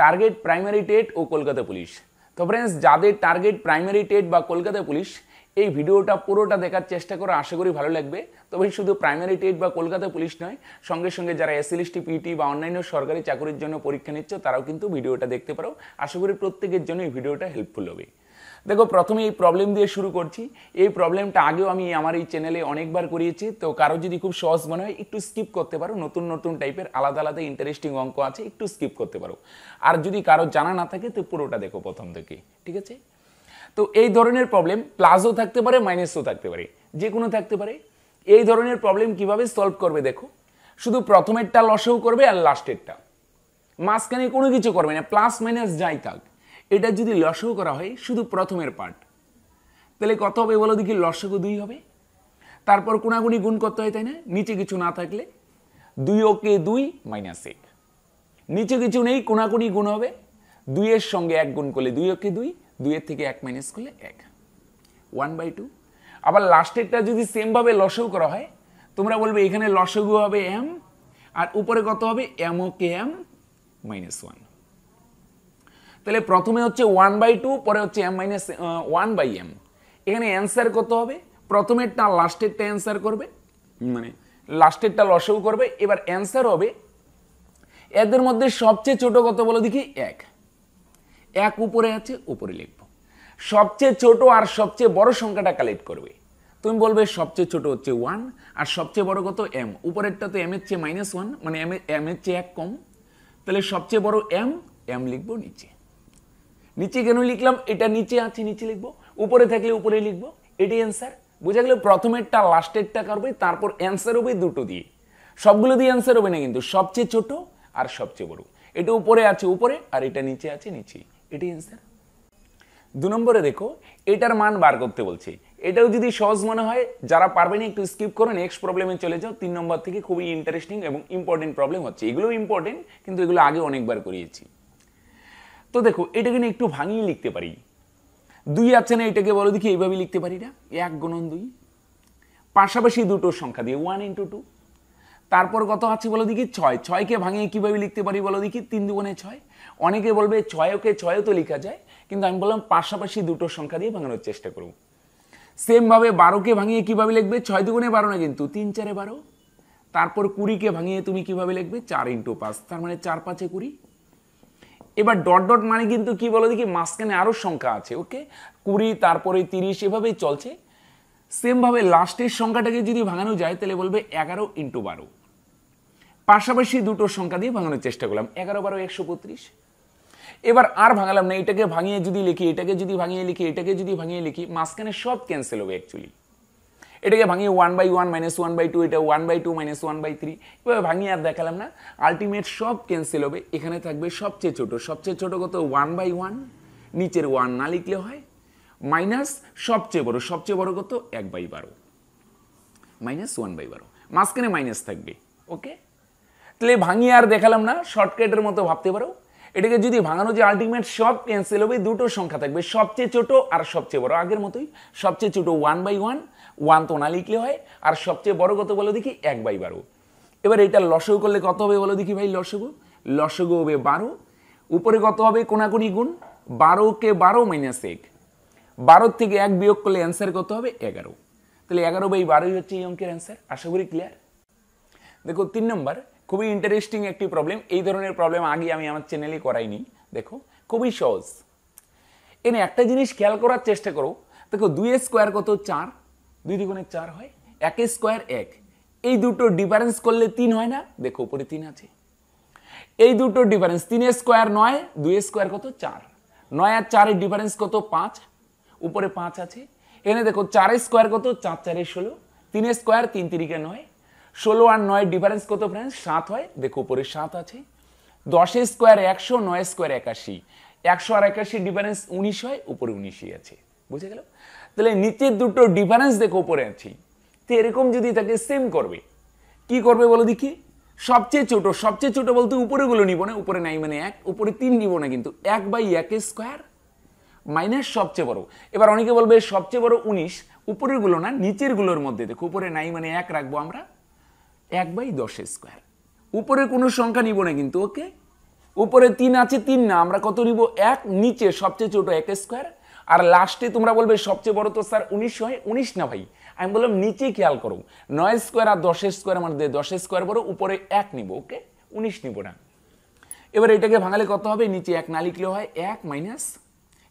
Target primary TET ও Kolkata police তো friends যাদের টার্গেট প্রাইমারি টেট বা কলকাতা পুলিশ এই ভিডিওটা পুরোটা দেখার চেষ্টা করো আশা করি ভালো লাগবে তবে শুধু প্রাইমারি টেট বা কলকাতা পুলিশ নয় সঙ্গে সঙ্গে যারা এসএলএসটি পিটি বা অন্যান্য সরকারি চাকরির জন্য পরীক্ষা নিচ্ছ তারাও কিন্তু ভিডিওটা দেখতে পারো আশা করি প্রত্যেকের জন্য এই ভিডিওটা হেল্পফুল হবে দেখো প্রথমে এই প্রবলেম দিয়ে শুরু করছি এই প্রবলেমটা আগেও আমি আমার এই চ্যানেলে অনেকবার করিয়েছি তো কারো যদি খুব সহজ মনে হয় একটু স্কিপ করতে পারো নতুন নতুন টাইপের আলাদা আলাদা ইন্টারেস্টিং অঙ্ক আছে একটু স্কিপ করতে পারো আর যদি কারো জানা না থাকে তো পুরোটা দেখো প্রথম থেকে ঠিক আছে তো এই ধরনের প্রবলেম প্লাসও থাকতে পারে মাইনাসও থাকতে পারে যে কোনো থাকতে পারে এই ধরনের প্রবলেম কিভাবে সলভ করবে দেখো শুধু প্রথমেরটা লসেও করবে আর লাস্টেরটা মাঝখানে কোনো কিছু করবে না প্লাস মাইনাস যাই থাক এটা যদি লসক করা হয় শুধু প্রথমের পার্ট তাহলে কত হবে বলো দেখি লসক দুই হবে তারপর কোনাগুনি গুণ করতে হয় তাই না নিচে কিছু না থাকলে দুই ওকে দুই মাইনাস এক নিচে কিছু নেই কোনাগুনি গুণ হবে দুইয়ের সঙ্গে এক গুণ করলে দুই ওকে দুই দুইয়ের থেকে এক মাইনাস করলে এক ওয়ান বাই টু আবার লাস্টেরটা যদি সেমভাবে লসেও করা হয় তোমরা বলবে এখানে লসগু হবে এম আর উপরে কত হবে M okay M minus one তাহলে প্রথমে হচ্ছে ওয়ান বাই টু পরে হচ্ছে M minus one by M এখানে অ্যান্সার কত হবে প্রথমেরটা লাস্টেরটা অ্যান্সার করবে মানে লাস্টেরটা লসেও করবে এবার অ্যান্সার হবে এদের মধ্যে সবচেয়ে ছোট কত বলো দেখি এক এক উপরে আছে উপরে লিখব সবচেয়ে ছোট আর সবচেয়ে বড় সংখ্যাটা কালেক্ট করবে তুমি বলবে সবচেয়ে ছোট হচ্ছে ওয়ান আর সবচেয়ে বড় কত এম উপরেরটা তো এম এর চেয়ে মাইনাস ওয়ান মানে এম এর চেয়ে এক কম তাহলে সবচেয়ে বড় এম এম লিখবো নিচে নিচে কেন লিখলাম এটা নিচে আছে নিচে লিখবো উপরে থাকলে উপরে লিখবো এটাই অ্যান্সার বোঝা গেল প্রথমেরটা লাস্টেরটা করবে তারপর অ্যান্সার হবে দুটো দিয়ে সবগুলো দিয়ে অ্যান্সার হবে না কিন্তু সবচেয়ে ছোট আর সবচেয়ে বড় এটা উপরে আছে উপরে আর এটা নিচে আছে নিচে এটাই অ্যান্সার দু নম্বরে দেখো এটার মান বার করতে বলছে এটাও যদি সহজ মনে হয় যারা পারবেন একটু স্কিপ করো নেক্সট প্রবলেমে চলে যাও তিন নম্বর থেকে খুবই ইন্টারেস্টিং এবং ইম্পর্টেন্ট প্রবলেম হচ্ছে এগুলো ইম্পর্টেন্ট কিন্তু এগুলো আগে অনেকবার করিয়েছি তো দেখো এটাকে নিয়ে একটু ভাঙিয়ে লিখতে পারি দুই আছে না এটাকে বলো দেখি এইভাবে লিখতে পারি না এক গুণন দুই পাশাপাশি দুটো সংখ্যা দিয়ে ওয়ান ইন্টু টু তারপর কত আছে বলো দেখি ছয় ছয়কে ভাঙিয়ে কীভাবে লিখতে পারি বলো দেখি তিন দুগুণে ছয় অনেকে বলবে ছয়কে ছয়ও তো লেখা যায় কিন্তু আমি বললাম পাশাপাশি দুটো সংখ্যা দিয়ে ভাঙানোর চেষ্টা করব সেমভাবে বারোকে ভাঙিয়ে কীভাবে লিখবে ছয় দুগুণে বারো না কিন্তু তিন চারে বারো তারপর কুড়িকে ভাঙিয়ে তুমি কীভাবে লিখবে চার ইন্টু পাঁচ তার মানে চার পাঁচে কুড়ি এবার ডট ডট মানে কিন্তু কি বলো দেখি মাঝখানে আরও সংখ্যা আছে ওকে কুড়ি তারপরে তিরিশ এভাবেই চলছে সেমভাবে লাস্টের সংখ্যাটাকে যদি ভাঙানো যায় তাহলে বলবে এগারো ইন্টু বারো পাশাপাশি দুটো সংখ্যা দিয়ে ভাঙানোর চেষ্টা করলাম এগারো বারো একশো বত্রিশ এবার আর ভাঙালাম না এটাকে ভাঙিয়ে যদি লিখি এটাকে যদি ভাঙিয়ে লিখি এটাকে যদি ভাঙিয়ে লিখি মাঝখানে সব ক্যান্সেল হবে অ্যাকচুয়ালি এটাকে ভাঙিয়ে one by one minus one by two এটা one by two minus one by three এভাবে ভাঙিয়ে আর দেখালাম না আলটিমেট সব ক্যান্সেল হবে এখানে থাকবে সবচেয়ে ছোট সবচেয়ে ছোট কত ওয়ান বাই ওয়ান নিচের ওয়ান না লিখলে হয় মাইনাস সবচেয়ে বড় সবচেয়ে বড় কত এক বাই বারো মাইনাস ওয়ান বাই বারো মাঝখানে মাইনাস থাকবে ওকে তাহলে ভাঙিয়ে আর দেখালাম না শর্টকাটের মতো ভাবতে পারো এটাকে যদি ভাঙানো যে আলটিমেট সব ক্যান্সেল হবে দুটো সংখ্যা থাকবে সবচেয়ে ছোট আর সবচেয়ে বড় আগের মতোই সবচেয়ে ছোট ওয়ান বাই ওয়ান ওয়ান তো না লিখলে হয় আর সবচেয়ে বড় কত বলো দেখি এক বাই বারো এবার এটা লসগু করলে কত হবে বলো দেখি ভাই লসগু লসগো হবে বারো উপরে কত হবে কোনাকুনি গুণ বারোকে বারো মাইনাস এক বারোর থেকে এক বিয়োগ করলে অ্যান্সার কত হবে এগারো তাহলে এগারো বাই বারোই হচ্ছে এই অঙ্কের অ্যান্সার আশা করি ক্লিয়ার দেখো তিন নম্বর খুবই ইন্টারেস্টিং একটি প্রবলেম এই ধরনের প্রবলেম আগে আমি আমার চ্যানেলে করাইনি দেখো খুবই সহজ এনে একটা জিনিস খেয়াল করার চেষ্টা করো দেখো দুই স্কোয়ার কত চার দুই দুগুণে চার হয় এক স্কোয়ার এক এই দুটো ডিফারেন্স করলে তিন হয় না দেখো উপরে তিন আছে এই দুটো ডিফারেন্স তিন স্কোয়ার নয় দুই স্কোয়ার কত চার নয় আর চারের ডিফারেন্স কত পাঁচ উপরে পাঁচ আছে এনে দেখো চার স্কোয়ার কত চার চারে ষোলো তিন স্কোয়ার তিন তিরিকে নয় ষোলো আর নয় ডিফারেন্স কত ফ্রেন্ডস সাত হয় দেখো উপরে সাত আছে দশে স্কোয়ার একশো নয় স্কোয়ার একাশি একশো আর একাশি ডিফারেন্স উনিশ হয় উপরে উনিশই আছে বুঝে গেল তাহলে নিচের দুটো ডিফারেন্স দেখো উপরে আছে তো এরকম যদি তাকে সেম করবে কি করবে বলো দেখি সবচেয়ে ছোট সবচেয়ে ছোট বলতে উপরেগুলো নিব না উপরে নাই মানে এক উপরে তিন নিব না কিন্তু এক বাই এক স্কোয়ার মাইনাস সবচেয়ে বড় এবার অনেকে বলবে সবচেয়ে বড় উনিশ উপরেরগুলো না নিচেরগুলোর মধ্যে দেখো উপরে নাই মানে এক রাখবো আমরা এক বাই দশের স্কোয়ার উপরে কোনো সংখ্যা নিব না কিন্তু ওকে উপরে তিন আছে তিন না আমরা কত নিব এক নিচে সবচেয়ে ছোট এক স্কোয়ার আর লাস্টে তোমরা বলবে সবচেয়ে বড় তো স্যার উনিশ হয় উনিশ না ভাই আমি বললাম নিচে খেয়াল করো নয় স্কোয়ার আর দশের স্কোয়ার আমাদের মানে দশের স্কোয়ার বড় উপরে এক নিব ওকে উনিশ নিব না এবার এটাকে ভাঙালে কত হবে নিচে এক না লিখলে হয় এক মাইনাস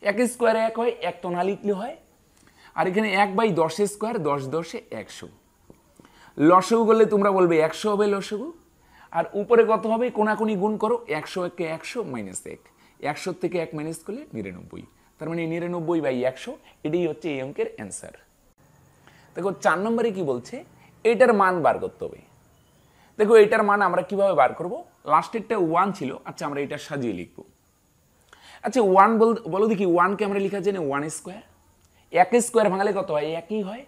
এক স্কোয়ারে এক হয় এক তো না লিখলে হয় আর এখানে এক বাই দশের স্কোয়ার দশ দশে একশো লসগু করলে তোমরা বলবে একশো হবে লসগু আর উপরে কত হবে কোনাকুনি গুণ করো একশো একে একশো মাইনাস এক একশোর থেকে এক মাইনাস করলে নিরানব্বই তার মানে নিরানব্বই বাই একশো এটাই হচ্ছে এই অঙ্কের অ্যান্সার দেখো চার নম্বরে কি বলছে এটার মান বার করতে হবে দেখো এটার মান আমরা কিভাবে বার করব লাস্টেরটা ওয়ান ছিল আচ্ছা আমরা এটা সাজিয়ে লিখব আচ্ছা ওয়ান বল বলো দেখি ওয়ানকে আমরা লিখা না ওয়ান স্কোয়ার এক স্কোয়ার ভাঙালে কত হয় একই হয়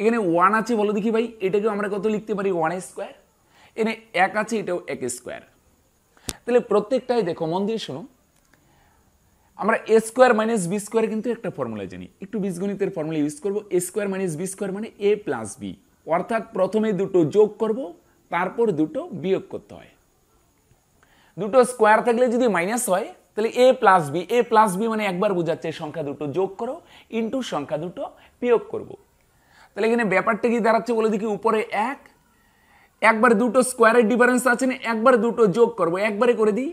এখানে ওয়ান আছে বলো দেখি ভাই এটাকেও আমরা কত লিখতে পারি ওয়ান স্কোয়ার এখানে এক আছে এটাও এক স্কোয়ার তাহলে প্রত্যেকটাই দেখো মন দিয়ে শোনো আমরা A square minus B square কিন্তু একটা ফর্মুলা জানি একটু বীজগণিতের ফর্মুলা ইউজ করবো A square minus B square মানে এ প্লাস বি অর্থাৎ প্রথমে দুটো যোগ করব তারপর দুটো বিয়োগ করতে হয় দুটো স্কোয়ার থাকলে যদি মাইনাস হয় তাহলে A plus B A plus B মানে একবার বোঝাচ্ছে সংখ্যা দুটো যোগ করো ইন্টু সংখ্যা দুটো বিয়োগ করবো তাহলে এখানে ব্যাপারটা কি দাঁড়াচ্ছে বলে দেখি উপরে এক একবার দুটো স্কোয়ারের ডিফারেন্স আছে না একবার দুটো যোগ করব একবারে করে দিই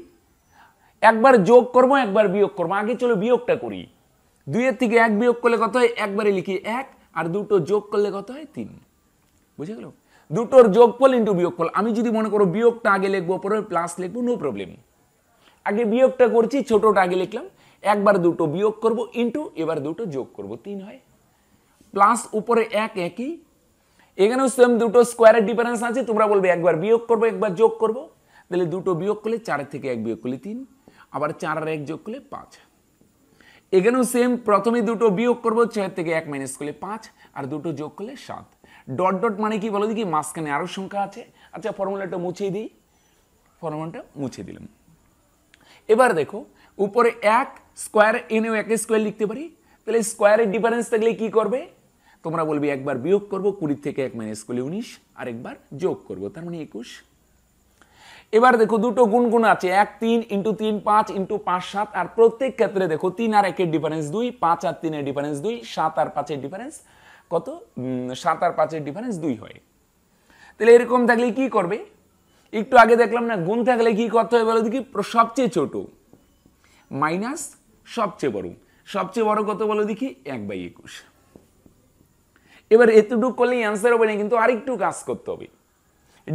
একবার যোগ করব একবার বিয়োগ করব আগে চলো বিয়োগটা করি দুইয়ের থেকে এক বিয়োগ করলে কত হয় একবারে লিখি এক আর দুটো যোগ করলে কত হয় তিন বুঝে গেল দুটোর যোগ ফল ইন্টু বিয়োগ ফল আমি যদি মনে করো বিয়োগটা আগে লিখবো পরে প্লাস লিখবো নো প্রবলেম আগে বিয়োগটা করছি ছোটোটা আগে লিখলাম একবার দুটো বিয়োগ করব ইন্টু এবার দুটো যোগ করব তিন হয় প্লাস উপরে এক একই এখানেও সেম দুটো স্কোয়ারের ডিফারেন্স আছে তোমরা বলবে একবার বিয়োগ করবো একবার যোগ করবো তাহলে দুটো বিয়োগ করলে চারের থেকে এক বিয়োগ করলে তিন আবার চার আর এক যোগ করলে পাঁচ এখানেও সেম প্রথমে দুটো বিয়োগ করবো ছয়ের থেকে এক মাইনাস করলে পাঁচ আর দুটো যোগ করলে সাত ডট ডট মানে কি বলো দেখি মাঝখানে আরও সংখ্যা আছে আচ্ছা ফর্মুলাটা মুছিয়ে দিই ফর্মুলাটা মুছে দিলাম এবার দেখো উপরে এক স্কোয়ার এনেও এক স্কোয়ার লিখতে পারি তাহলে স্কোয়ারের ডিফারেন্স থাকলে কি করবে তোমরা বলবে একবার বিয়োগ করব কুড়ি থেকে এক মাইনাস করলে উনিশ আর একবার যোগ করব তার মানে একুশ এবার দেখো দুটো গুণগুণ আছে এক তিন ইন্টু তিন পাঁচ ইন্টু পাঁচ সাত আর প্রত্যেক ক্ষেত্রে দেখো তিন আর একের ডিফারেন্স দুই পাঁচ আর তিনের ডিফারেন্স দুই সাত আর পাঁচের ডিফারেন্স কত সাত আর পাঁচের ডিফারেন্স দুই হয় তাহলে এরকম থাকলে কি করবে একটু আগে দেখলাম না গুণ থাকলে কি করতে হবে বলো দেখি সবচেয়ে ছোট মাইনাস সবচেয়ে বড় সবচেয়ে বড় কত বলো দেখি এক বাই একুশ এবার এতটুকু করলেই অ্যান্সার হবে না কিন্তু আরেকটু কাজ করতে হবে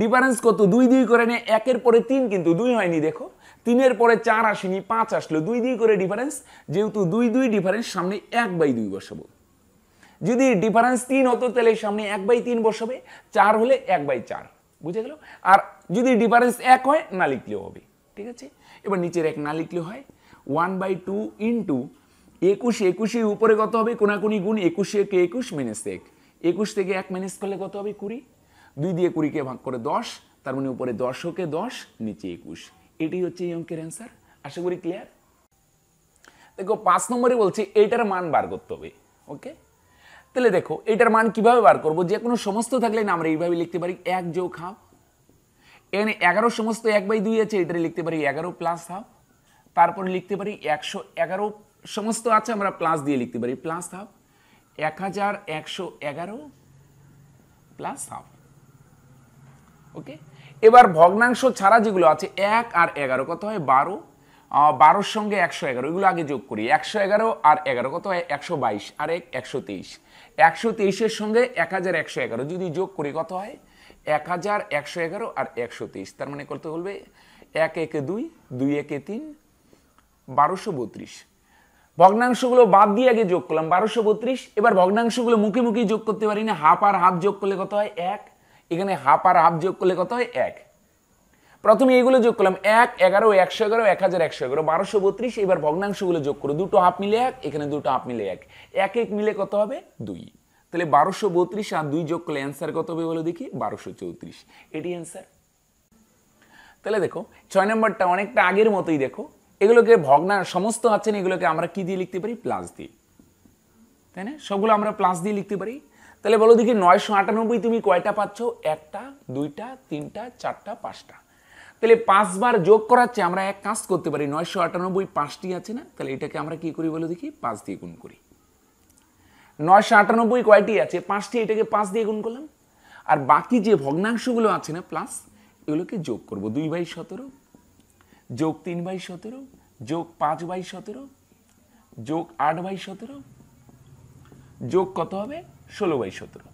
ডিফারেন্স কত দুই দুই করে নিয়ে একের পরে তিন কিন্তু দুই হয়নি দেখো তিনের পরে চার আসেনি পাঁচ আসলো দুই দুই করে ডিফারেন্স যেহেতু দুই দুই ডিফারেন্স সামনে এক বাই দুই বসাবো যদি ডিফারেন্স তিন হতো তাহলে সামনে এক বাই তিন বসাবে চার হলে এক বাই চার বুঝে গেল আর যদি ডিফারেন্স এক হয় না লিখলেও হবে ঠিক আছে এবার নিচের এক না লিখলেও হয় ওয়ান বাই টু ইন্টু একুশ একুশে উপরে কত হবে কোনাকুনি গুণ একুশে কে একুশ মাইনাস এক একুশ থেকে এক মাইনাস করলে কত হবে কুড়ি দুই দিয়ে কুড়িকে ভাগ করে দশ তার মানে উপরে দশ হোকে দশ নিচে একুশ এটি হচ্ছে এই অঙ্কের অ্যান্সার আশা করি ক্লিয়ার দেখো পাঁচ নম্বরে বলছে এইটার মান বার করতে হবে ওকে তাহলে দেখো এটার মান কিভাবে বার করবো যে কোনো সমস্ত থাকলে না আমরা এইভাবে লিখতে পারি এক যোগ হাফ এখানে এগারো সমস্ত এক বাই দুই আছে এটা লিখতে পারি এগারো প্লাস হাফ তারপরে লিখতে পারি একশো এগারো সমস্ত আছে আমরা প্লাস দিয়ে লিখতে পারি প্লাস হাফ এক হাজার একশো এগারো প্লাস হাফ ওকে এবার ভগ্নাংশ ছাড়া যেগুলো আছে এক আর এগারো কত হয় বারো বারোর সঙ্গে একশো এগারো এগুলো আগে যোগ করি একশো এগারো আর এগারো কত হয় একশো বাইশ আর এক একশো তেইশ একশো তেইশের সঙ্গে এক হাজার একশো এগারো যদি যোগ করি কত হয় এক হাজার একশো এগারো আর একশো তেইশ তার মানে করতে বলবে এক একে দুই দুই একে তিন বারোশো বত্রিশ ভগ্নাংশগুলো বাদ দিয়ে আগে যোগ করলাম বারোশো বত্রিশ এবার ভগ্নাংশগুলো মুখে মুখে যোগ করতে পারি না হাফ আর হাফ যোগ করলে কত হয় এক এখানে হাফ আর হাফ যোগ করলে কত হয় এক প্রথমে এগুলো যোগ করলাম এক এগারো একশো এগারো এক হাজার একশো এগারো বারোশো বত্রিশ এবার ভগ্নাংশগুলো যোগ করো দুটো হাফ মিলে এক এখানে দুটো হাফ মিলে এক এক এক মিলে কত হবে দুই তাহলে বারোশো বত্রিশ আর দুই যোগ করলে অ্যান্সার কত হবে বলে দেখি বারোশো চৌত্রিশ এটি অ্যান্সার তাহলে দেখো ছয় নম্বরটা অনেকটা আগের মতোই দেখো এগুলোকে ভগ্না সমস্ত আছেন এগুলোকে আমরা কি দিয়ে লিখতে পারি প্লাস দিয়ে তাই না সবগুলো আমরা প্লাস দিয়ে লিখতে পারি তাহলে বলো দেখি নয়শো আটানব্বই তুমি কয়টা পাচ্ছ একটা দুইটা তিনটা চারটা পাঁচটা তাহলে পাঁচবার যোগ করাচ্ছে আমরা এক কাজ করতে পারি নয়শো আটানব্বই পাঁচটি আছে না তাহলে এটাকে আমরা কি করি বলো দেখি পাঁচ দিয়ে গুণ করি নয়শো আটানব্বই কয়টি আছে পাঁচটি এটাকে পাঁচ দিয়ে গুণ করলাম আর বাকি যে ভগ্নাংশগুলো আছে না প্লাস এগুলোকে যোগ করব দুই বাই সতেরো যোগ তিন বাই সতেরো যোগ পাঁচ বাই সতেরো যোগ আট বাই সতেরো যোগ কত হবে ষোলো বাই সতেরো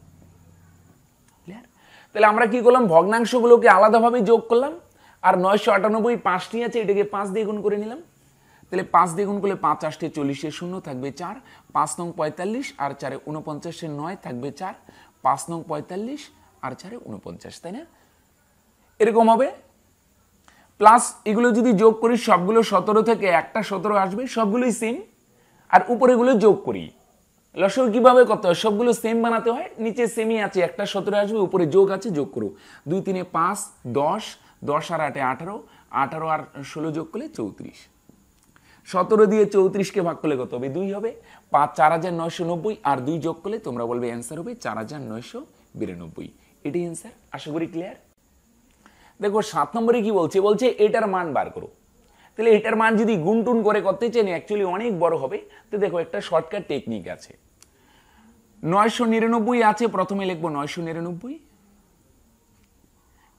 তাহলে আমরা কি করলাম ভগ্নাংশগুলোকে আলাদাভাবে যোগ করলাম আর নয়শো আটানব্বই পাঁচটি আছে এটাকে পাঁচ দিয়ে গুণ করে নিলাম তাহলে পাঁচ দিয়ে গুণ করলে পাঁচ আষ্টে চল্লিশে শূন্য থাকবে চার পাঁচ নং পঁয়তাল্লিশ আর চারে উনপঞ্চাশে নয় থাকবে চার পাঁচ নং পঁয়তাল্লিশ আর চারে উনপঞ্চাশ তাই না এরকম হবে প্লাস এগুলো যদি যোগ করি সবগুলো সতেরো থেকে একটা সতেরো আসবে সবগুলোই সেম আর উপরেগুলো যোগ করি লসর কীভাবে কত হয় সবগুলো সেম বানাতে হয় নিচে সেমই আছে একটা সতেরো আসবে উপরে যোগ আছে যোগ করো দুই তিনে পাঁচ দশ দশ আর আটে আঠারো আঠারো আর ষোলো যোগ করলে চৌত্রিশ সতেরো দিয়ে চৌত্রিশকে ভাগ করলে কত হবে দুই হবে পাঁচ চার হাজার নয়শো নব্বই আর দুই যোগ করলে তোমরা বলবে অ্যান্সার হবে চার হাজার নয়শো বিরানব্বই এটাই অ্যান্সার আশা করি ক্লিয়ার দেখো সাত নম্বরে কি বলছে বলছে এটার মান বার করো তাহলে এটার মান যদি গুনটুন টুন করে করতে চান অ্যাকচুয়ালি অনেক বড় হবে তো দেখো একটা শর্টকাট টেকনিক আছে নয়শো নিরানব্বই আছে প্রথমে লিখবো নয়শো নিরানব্বই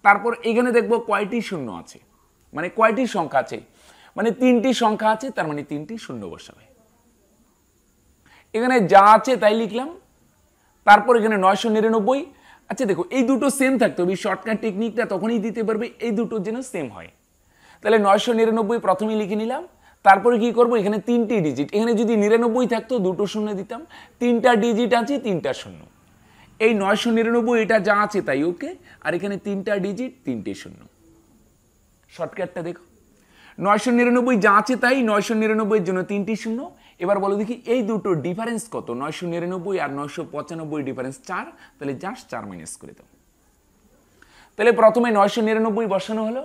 তারপর এখানে দেখবো কয়টি শূন্য আছে মানে কয়টি সংখ্যা আছে মানে তিনটি সংখ্যা আছে তার মানে তিনটি শূন্য বসাবে এখানে যা আছে তাই লিখলাম তারপর এখানে নয়শো নিরানব্বই আচ্ছা দেখো এই দুটো সেম থাকতে হবে শর্টকাট টেকনিকটা তখনই দিতে পারবে এই দুটোর যেন সেম হয় তাহলে নয়শো নিরানব্বই প্রথমে লিখে নিলাম তারপরে কি করব এখানে তিনটি ডিজিট এখানে যদি নিরানব্বই থাকতো দুটো শূন্য দিতাম তিনটা ডিজিট আছে তিনটা শূন্য এই নয়শো নিরানব্বই এটা যা আছে তাই ওকে আর এখানে তিনটা ডিজিট তিনটে শূন্য শর্টকাটটা দেখো নয়শো নিরানব্বই যা আছে তাই নয়শো নিরানব্বইয়ের জন্য তিনটি শূন্য এবার বলো দেখি এই দুটো ডিফারেন্স কত নয়শো নিরানব্বই আর নয়শো পঁচানব্বই ডিফারেন্স চার তাহলে জাস্ট চার মাইনাস করে দাও তাহলে প্রথমে নয়শো নিরানব্বই বসানো হলো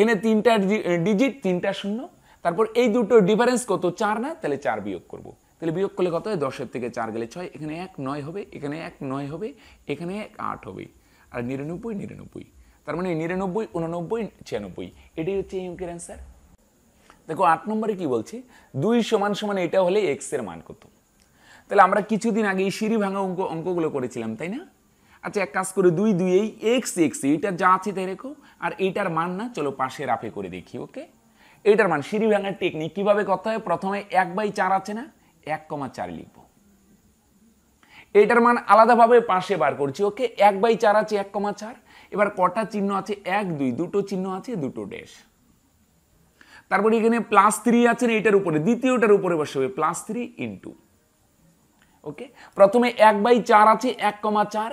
এনে তিনটা ডিজিট তিনটা শূন্য তারপর এই দুটো ডিফারেন্স কত চার না তাহলে চার বিয়োগ করব। তাহলে বিয়োগ করলে কত হয় দশের থেকে চার গেলে ছয় এখানে এক নয় হবে এখানে এক নয় হবে এখানে এক আট হবে আর নিরানব্বই নিরানব্বই তার মানে নিরানব্বই উননব্বই ছিয়ানব্বই এটাই হচ্ছে ইউকের অ্যান্সার দেখো আট নম্বরে কি বলছি দুই সমান সমান এটা হলে এক্স এর মান কত তাহলে আমরা কিছুদিন আগে এই সিঁড়ি ভাঙা অঙ্ক অঙ্কগুলো করেছিলাম তাই না আচ্ছা এক কাজ করে দুই দুই এই এক্স এক্স এইটা যা আছে তাই রেখো আর এইটার মান না চলো পাশে রাফে করে দেখি ওকে এইটার মান সিঁড়ি ভাঙার টেকনিক কীভাবে করতে হয় প্রথমে এক বাই চার আছে না এক কমা চার লিখব এইটার মান আলাদাভাবে পাশে বার করছি ওকে এক বাই চার আছে এক কমা চার এবার কটা চিহ্ন আছে এক দুই দুটো চিহ্ন আছে দুটো ড্যাশ তারপরে মানে এখানে প্লাস থ্রি আছেন এইটার উপরে দ্বিতীয়টার উপরে হবে প্লাস থ্রি ইন্টু ওকে প্রথমে এক বাই চার আছে এক কমা চার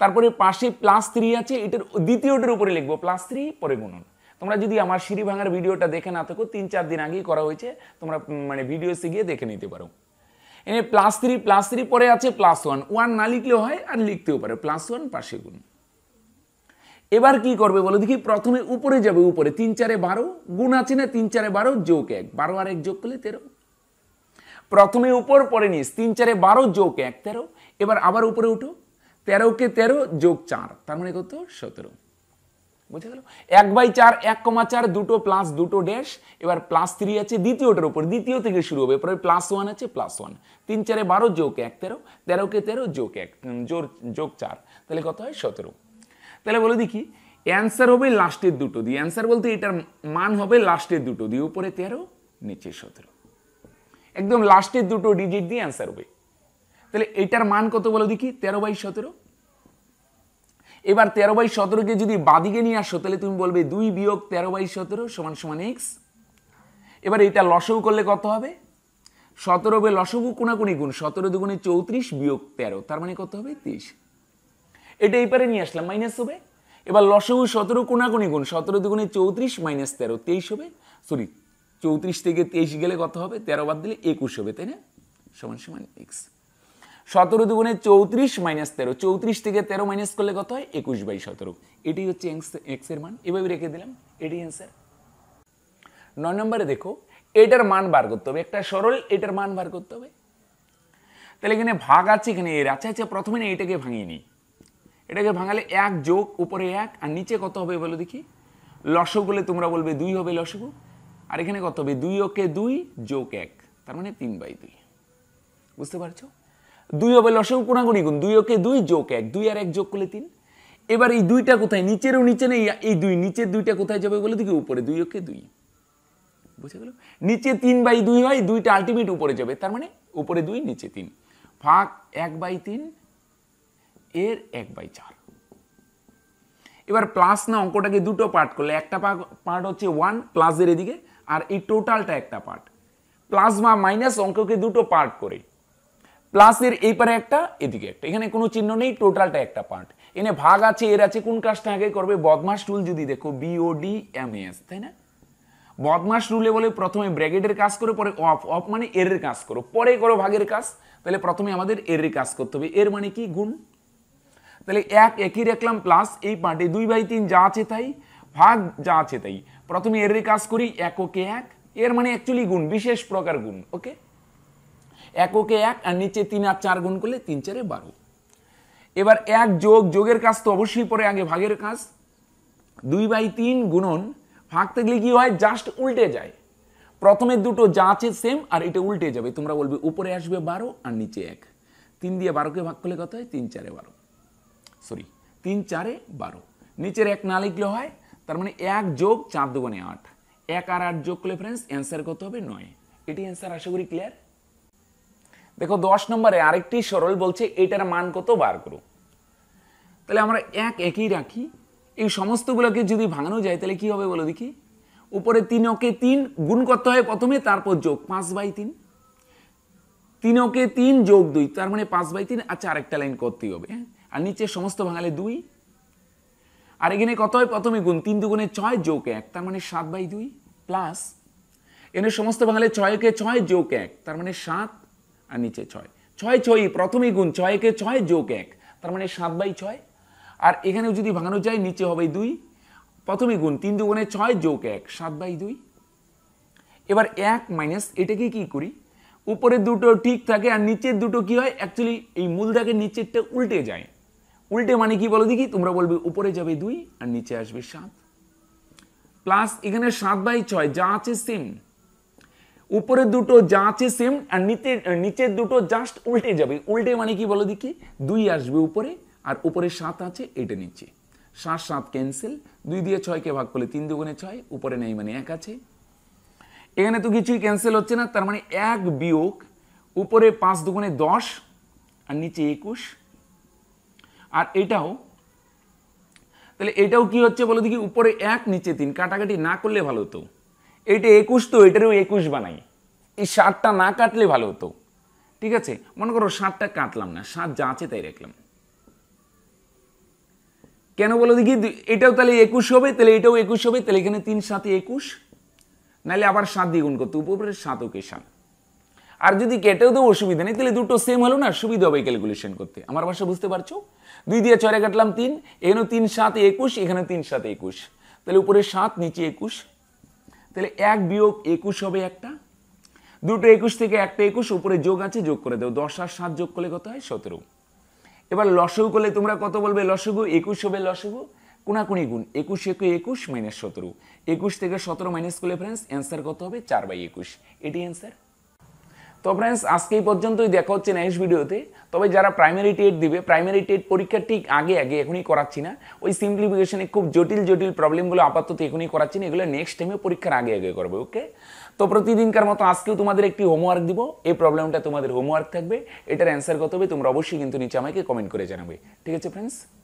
তারপরে পাশে প্লাস থ্রি আছে এটার দ্বিতীয়টার উপরে লিখবো প্লাস থ্রি পরে গুণন তোমরা যদি আমার সিঁড়ি ভাঙার ভিডিওটা দেখে না থাকো তিন চার দিন আগেই করা হয়েছে তোমরা মানে ভিডিওসে গিয়ে দেখে নিতে পারো এনে প্লাস থ্রি প্লাস থ্রি পরে আছে প্লাস ওয়ান ওয়ান না লিখলেও হয় আর লিখতেও পারে প্লাস ওয়ান পাশে গুণ এবার কি করবে বলো দেখি প্রথমে উপরে যাবে উপরে তিন চারে বারো গুণ আছে না তিন চারে বারো যোগ এক বারো আর এক যোগ করলে তেরো প্রথমে উপর পরে নিস তিন চারে বারো যোগ এক তেরো এবার আবার উপরে উঠো তেরোকে তেরো যোগ চার তার মানে কত সতেরো বুঝে গেল এক বাই চার এক কমা চার দুটো প্লাস দুটো ড্যাশ এবার প্লাস থ্রি আছে দ্বিতীয়টার উপর দ্বিতীয় থেকে শুরু হবে পরে প্লাস ওয়ান আছে প্লাস ওয়ান তিন চারে বারো যোগ এক তেরো তেরোকে তেরো যোগ এক জোর যোগ চার তাহলে কত হয় সতেরো তাহলে বলে দিই কি অ্যান্সার হবে লাস্টের দুটো দিয়ে অ্যান্সার বলতে এটার মান হবে লাস্টের দুটো দিয়ে উপরে তেরো নিচে সতেরো একদম লাস্টের দুটো ডিজিট দিয়ে অ্যান্সার হবে তাহলে এটার মান কত বলো দেখি তেরো বাই সতেরো এবার তেরো বাই সতেরোকে যদি বাদিকে নিয়ে আসো তাহলে তুমি বলবে দুই বিয়োগ তেরো বাই সতেরো সমান সমান এক্স এবার এটা লসগু করলে কত হবে সতেরো বে লসবু কোনাকুনি গুণ সতেরো দুগুণে চৌত্রিশ বিয়োগ তেরো তার মানে কত হবে তেইশ এটা এই পারে নিয়ে আসলাম মাইনাস হবে এবার লসগু সতেরো কোনাকুনি গুণ সতেরো দুগুণে চৌত্রিশ মাইনাস তেরো তেইশ হবে সরি চৌত্রিশ থেকে তেইশ গেলে কত হবে তেরো বাদ দিলে একুশ হবে তাই না সমান সমান এক্স সতেরো দুগুণে চৌত্রিশ মাইনাস তেরো চৌত্রিশ থেকে তেরো মাইনাস করলে কত হয় একুশ বাই সতেরো এটি হচ্ছে এক্স এর মান এভাবে রেখে দিলাম এটি অ্যান্সার নয় নম্বরে দেখো এটার মান বার করতে হবে একটা সরল এটার মান বার করতে হবে তাহলে এখানে ভাগ আছে এখানে এর আছে আচ্ছা প্রথমে না এটাকে ভাঙিয়ে নিই এটাকে ভাঙালে এক যোগ উপরে এক আর নিচে কত হবে বলো দেখি লসক হলে তোমরা বলবে দুই হবে লসকু আর এখানে কত হবে দুই ওকে দুই যোগ এক তার মানে তিন বাই দুই বুঝতে পারছো দুই হবে লসক কোনাগুনি গুণ দুই ওকে দুই যোগ এক দুই আর এক যোগ করলে তিন এবার এই দুইটা কোথায় নিচেরও নিচে নেই এই দুই নিচের দুইটা কোথায় যাবে বলে দেখি উপরে দুই ওকে দুই বুঝে গেল নিচে তিন বাই দুই হয় দুইটা আলটিমেট উপরে যাবে তার মানে উপরে দুই নিচে তিন ফাঁক এক বাই তিন এর এক বাই চার এবার প্লাস না অঙ্কটাকে দুটো পার্ট করলে একটা পার্ট হচ্ছে ওয়ান প্লাসের এদিকে আর এই টোটালটা একটা পার্ট প্লাস বা মাইনাস অঙ্ককে দুটো পার্ট করে প্লাসের এই পারে একটা এদিকে একটা এখানে কোনো চিহ্ন নেই টোটালটা একটা পার্ট এনে ভাগ আছে এর আছে কোন কাজটা আগে করবে বদমাস রুল যদি দেখো বিওডি এম এস তাই না বদমাস রুলে বলে প্রথমে ব্র্যাকেটের কাজ করো পরে অফ অফ মানে এর কাজ করো পরে করো ভাগের কাজ তাহলে প্রথমে আমাদের এর কাজ করতে হবে এর মানে কি গুণ তাহলে এক একই রাখলাম প্লাস এই পার্টে দুই বাই তিন যা আছে তাই ভাগ যা আছে তাই প্রথমে এর কাজ করি এককে এক এর মানে অ্যাকচুয়ালি গুণ বিশেষ প্রকার গুণ ওকে এককে এক আর নিচে তিন আর চার গুণ করলে তিন চারে বারো এবার এক যোগ যোগের কাজ তো অবশ্যই পরে আগে ভাগের কাজ দুই বাই তিন গুণন ভাগ থাকলে কি হয় জাস্ট উল্টে যায় প্রথমে দুটো যা আছে সেম আর এটা উল্টে যাবে তোমরা বলবে উপরে আসবে বারো আর নিচে এক তিন দিয়ে বারোকে ভাগ করলে কত হয় তিন চারে বারো সরি তিন চারে বারো নিচের এক না লিখলে হয় তার মানে এক যোগ চার দুগুণে আট এক আর আট যোগ করলে ফ্রেন্ডস অ্যান্সার করতে হবে নয় এটি অ্যান্সার আশা করি ক্লিয়ার দেখো দশ নম্বরে আরেকটি সরল বলছে এটার মান কত বার করো তাহলে আমরা এক একই রাখি এই সমস্তগুলোকে যদি ভাঙানো যায় তাহলে কি হবে বলো দেখি উপরে তিন ওকে তিন গুণ করতে হয় প্রথমে তারপর যোগ পাঁচ বাই তিন তিন ওকে তিন যোগ দুই তার মানে পাঁচ বাই তিন আচ্ছা আরেকটা লাইন করতেই হবে হ্যাঁ আর নিচে সমস্ত ভাঙালে দুই আর এখানে কত হয় প্রথমে গুণ তিন দুগুণে ছয় যোগ এক তার মানে সাত বাই দুই প্লাস এনে সমস্ত বাঙালি ছয়কে ছয় যোগ এক তার মানে সাত আর নিচে ছয় ছয় ছয় প্রথমে গুণ ছয়কে ছয় যোগ এক তার মানে সাত বাই ছয় আর এখানেও যদি ভাঙানো যায় নিচে হবে দুই প্রথমে গুণ তিন দুগুণে ছয় যোগ এক সাত বাই দুই এবার এক মাইনাস এটাকে কি করি উপরের দুটো ঠিক থাকে আর নিচের দুটো কি হয় অ্যাকচুয়ালি এই মূল দাগের নিচেরটা উল্টে যায় উল্টে মানে কি বলো দেখি তোমরা বলবে উপরে যাবে দুই আর নিচে আসবে সাত প্লাস এখানে সাত বাই ছয় যা আছে সেম উপরে দুটো যা আছে সেম আর নিচে নিচের দুটো জাস্ট উল্টে যাবে উল্টে মানে কি বলো দেখি দুই আসবে উপরে আর উপরে সাত আছে এটা নিচে সাত সাত ক্যান্সেল দুই দিয়ে ছয়কে ভাগ করলে তিন দুগুণে ছয় উপরে নেই মানে এক আছে এখানে তো কিছুই ক্যান্সেল হচ্ছে না তার মানে এক বিয়োগ উপরে পাঁচ দুগুণে দশ আর নিচে একুশ আর এটাও তাহলে এটাও কি হচ্ছে বলো দেখি উপরে এক নিচে তিন কাটাকাটি না করলে ভালো হতো এটা একুশ তো এটারও একুশ বানাই এই সাতটা না কাটলে ভালো হতো ঠিক আছে মনে করো সাতটা কাটলাম না সাত যা আছে তাই রাখলাম কেন বলো দেখি এটাও তাহলে একুশ হবে তাহলে এটাও একুশ হবে তাহলে এখানে তিন সাতে একুশ নাহলে আবার সাত দ্বিগুণ গুণ করতে উপরে সাত ওকে সাত আর যদি কেটেও তো অসুবিধা নেই তাহলে দুটো সেম হলো না সুবিধা হবে ক্যালকুলেশন করতে আমার ভাষা বুঝতে পারছো দুই দিয়ে চরে কাটলাম তিন এখানে তিন সাত একুশ এখানে তিন সাত একুশ তাহলে উপরে সাত নিচে একুশ তাহলে এক বিয়োগ একুশ হবে একটা দুটো একুশ থেকে একটা একুশ উপরে যোগ আছে যোগ করে দেবো দশ আর সাত যোগ করলে কত হয় সতেরো এবার লসগু করলে তোমরা কত বলবে লসগু একুশ হবে লসগু কোনাকুনি গুণ একুশ একু একুশ মাইনাস সতেরো একুশ থেকে সতেরো মাইনাস করলে ফ্রেন্ডস অ্যান্সার কত হবে চার বাই একুশ এটি অ্যান্সার তো ফ্রেন্ডস আজকে এই পর্যন্তই দেখা হচ্ছে নেক্সট ভিডিওতে তবে যারা প্রাইমারি টেট দিবে প্রাইমারি টেট পরীক্ষা ঠিক আগে আগে এখনই করাচ্ছি না ওই সিম্পলিফিকেশনে খুব জটিল জটিল প্রবলেমগুলো আপাতত এখনই করাচ্ছি না এগুলো নেক্সট টাইমে পরীক্ষার আগে আগে করবে ওকে তো প্রতিদিনকার মতো আজকেও তোমাদের একটি হোমওয়ার্ক দিব এই প্রবলেমটা তোমাদের হোমওয়ার্ক থাকবে এটার অ্যান্সার কত হবে তোমরা অবশ্যই কিন্তু নিচে আমাকে কমেন্ট করে জানাবে ঠিক আছে ফ্রেন্ডস